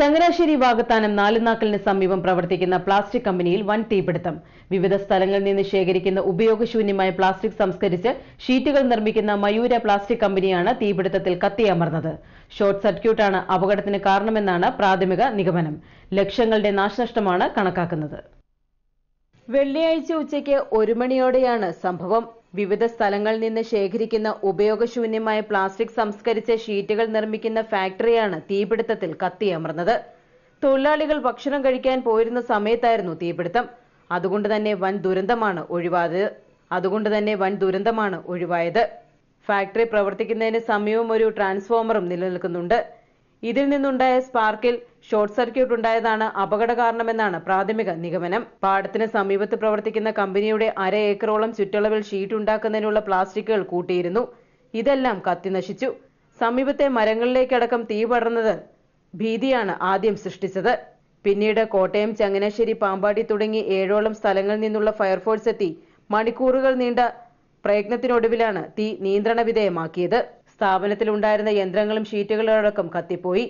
ചങ്ങനാശ്ശേരി വാഗത്താനം നാലുനാക്കലിന് സമീപം പ്രവർത്തിക്കുന്ന പ്ലാസ്റ്റിക് കമ്പനിയിൽ വൻ തീപിടുത്തം വിവിധ സ്ഥലങ്ങളിൽ നിന്ന് ശേഖരിക്കുന്ന ഉപയോഗശൂന്യമായ പ്ലാസ്റ്റിക് സംസ്കരിച്ച് ഷീറ്റുകൾ നിർമ്മിക്കുന്ന മയൂര പ്ലാസ്റ്റിക് കമ്പനിയാണ് തീപിടുത്തത്തിൽ കത്തിയമർന്നത് ഷോർട്ട് സർക്യൂട്ടാണ് അപകടത്തിന് കാരണമെന്നാണ് പ്രാഥമിക നിഗമനം ലക്ഷങ്ങളുടെ നാശനഷ്ടമാണ് കണക്കാക്കുന്നത് വെള്ളിയാഴ്ച ഉച്ചയ്ക്ക് ഒരു മണിയോടെയാണ് സംഭവം വിവിധ സ്ഥലങ്ങളിൽ നിന്ന് ശേഖരിക്കുന്ന ഉപയോഗശൂന്യമായ പ്ലാസ്റ്റിക് സംസ്കരിച്ച ഷീറ്റുകൾ നിർമ്മിക്കുന്ന ഫാക്ടറിയാണ് തീപിടുത്തത്തിൽ കത്തിയമർന്നത് തൊഴിലാളികൾ ഭക്ഷണം കഴിക്കാൻ പോയിരുന്ന സമയത്തായിരുന്നു തീപിടുത്തം അതുകൊണ്ട് തന്നെ വൻ ദുരന്തമാണ് ഒഴിവായത് അതുകൊണ്ട് തന്നെ വൻ ദുരന്തമാണ് ഒഴിവായത് ഫാക്ടറി പ്രവർത്തിക്കുന്നതിന് സമയവും ഒരു ട്രാൻസ്ഫോമറും നിലനിൽക്കുന്നുണ്ട് ഇതിൽ നിന്നുണ്ടായ സ്പാർക്കിൽ ഷോർട്ട് സർക്യൂട്ട് ഉണ്ടായതാണ് അപകട കാരണമെന്നാണ് പ്രാഥമിക നിഗമനം പാടത്തിന് സമീപത്ത് പ്രവർത്തിക്കുന്ന കമ്പനിയുടെ അര ഏക്കറോളം ചുറ്റളവിൽ ഷീറ്റ് ഉണ്ടാക്കുന്നതിനുള്ള പ്ലാസ്റ്റിക്കുകൾ കൂട്ടിയിരുന്നു ഇതെല്ലാം കത്തിനശിച്ചു സമീപത്തെ മരങ്ങളിലേക്കടക്കം തീ പടർന്നത് ഭീതിയാണ് ആദ്യം സൃഷ്ടിച്ചത് പിന്നീട് കോട്ടയം ചങ്ങനാശ്ശേരി പാമ്പാടി തുടങ്ങി ഏഴോളം സ്ഥലങ്ങളിൽ നിന്നുള്ള ഫയർഫോഴ്സ് എത്തി മണിക്കൂറുകൾ നീണ്ട പ്രയത്നത്തിനൊടുവിലാണ് തീ നിയന്ത്രണ വിധേയമാക്കിയത് സ്ഥാപനത്തിലുണ്ടായിരുന്ന യന്ത്രങ്ങളും ഷീറ്റുകളടക്കം കത്തിപ്പോയി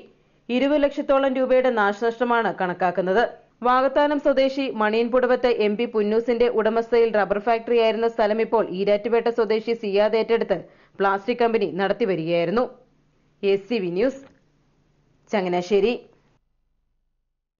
ഇരുപത് ലക്ഷത്തോളം രൂപയുടെ നാശനഷ്ടമാണ് കണക്കാക്കുന്നത് വാഗത്താനം സ്വദേശി മണിയൻപുടവത്ത് എം പി പുന്നൂസിന്റെ ഉടമസ്ഥയിൽ റബ്ബർ ആയിരുന്ന സ്ഥലം ഇപ്പോൾ ഈരാറ്റുപേട്ട സ്വദേശി സിയാദ് ഏറ്റെടുത്ത് പ്ലാസ്റ്റിക് കമ്പനി നടത്തിവരികയായിരുന്നു S C V news Changanassery